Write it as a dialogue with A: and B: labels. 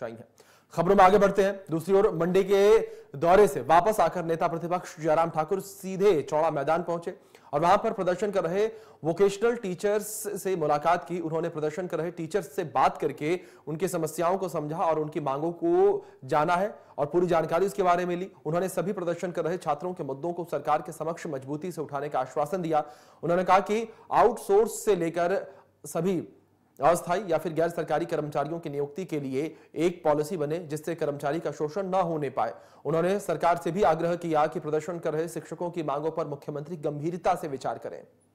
A: चाहिए खबरों में आगे बढ़ते हैं दूसरी ओर मंडी के दौरे से वापस आकर नेता प्रतिपक्ष जयराम ठाकुर सीधे चौड़ा मैदान पहुंचे और वहां पर प्रदर्शन कर रहे वोकेशनल टीचर्स से मुलाकात की उन्होंने प्रदर्शन कर रहे टीचर्स से बात करके उनकी समस्याओं को समझा और उनकी मांगों को जाना है और पूरी जानकारी उसके बारे में ली उन्होंने सभी प्रदर्शन कर रहे छात्रों के मुद्दों को सरकार के समक्ष मजबूती से उठाने का आश्वासन दिया उन्होंने कहा कि आउटसोर्स से लेकर सभी अस्थायी या फिर गैर सरकारी कर्मचारियों की नियुक्ति के लिए एक पॉलिसी बने जिससे कर्मचारी का शोषण न होने पाए उन्होंने सरकार से भी आग्रह किया कि प्रदर्शन कर रहे शिक्षकों की मांगों पर मुख्यमंत्री गंभीरता से विचार करें